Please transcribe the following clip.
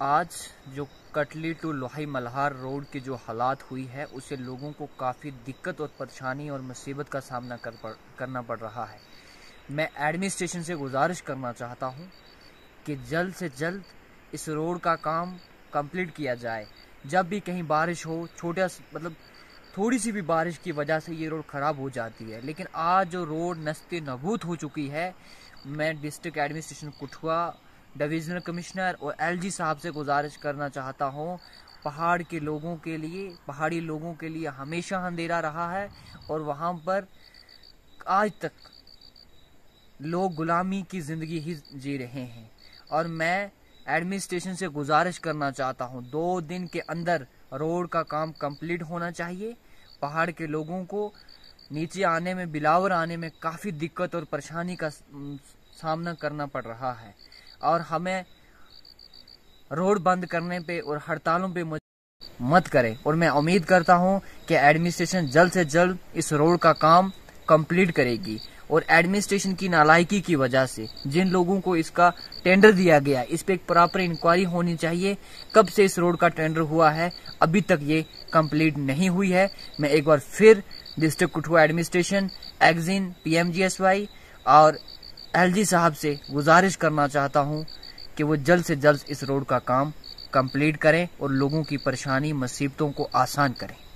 आज जो कटली टू लोहाई मल्हार रोड की जो हालात हुई है उसे लोगों को काफ़ी दिक्कत और परेशानी और मुसीबत का सामना कर पड़ करना पड़ रहा है मैं एडमिनिस्ट्रेशन से गुजारिश करना चाहता हूँ कि जल्द से जल्द इस रोड का काम कंप्लीट किया जाए जब भी कहीं बारिश हो छोटा मतलब थोड़ी सी भी बारिश की वजह से ये रोड ख़राब हो जाती है लेकिन आज जो रोड नस्ते नबूत हो चुकी है मैं district administration Kathua divisional commissioner और एलजी साहब से गुजारिश करना चाहता हूँ पहाड़ के लोगों के लिए पहाड़ी लोगों के लिए हमेशा अंधेरा रहा है और वहाँ पर आज तक लोग गुलामी की ज़िंदगी ही जी रहे हैं और मैं एडमिनिस्ट्रेशन से गुजारिश करना चाहता हूँ दो दिन के अंदर रोड का काम कंप्लीट होना चाहिए पहाड़ के लोगों को नीचे आने में बिलावर आने में काफ़ी दिक्कत और परेशानी का सामना करना पड़ रहा है और हमें रोड बंद करने पे और हड़तालों पे मत करें और मैं उम्मीद करता हूं कि एडमिनिस्ट्रेशन जल्द से जल्द इस रोड का काम कंप्लीट करेगी और एडमिनिस्ट्रेशन की नालायकी की वजह से जिन लोगों को इसका टेंडर दिया गया इस पर एक प्रॉपर इंक्वायरी होनी चाहिए कब से इस रोड का टेंडर हुआ है अभी तक ये कंप्लीट नहीं हुई है मैं एक बार फिर district Kathua administration again PMGSY और एलजी साहब से गुजारिश करना चाहता हूं कि वो जल्द से जल्द इस रोड का काम कंप्लीट करें और लोगों की परेशानी मुसीबतों को आसान करें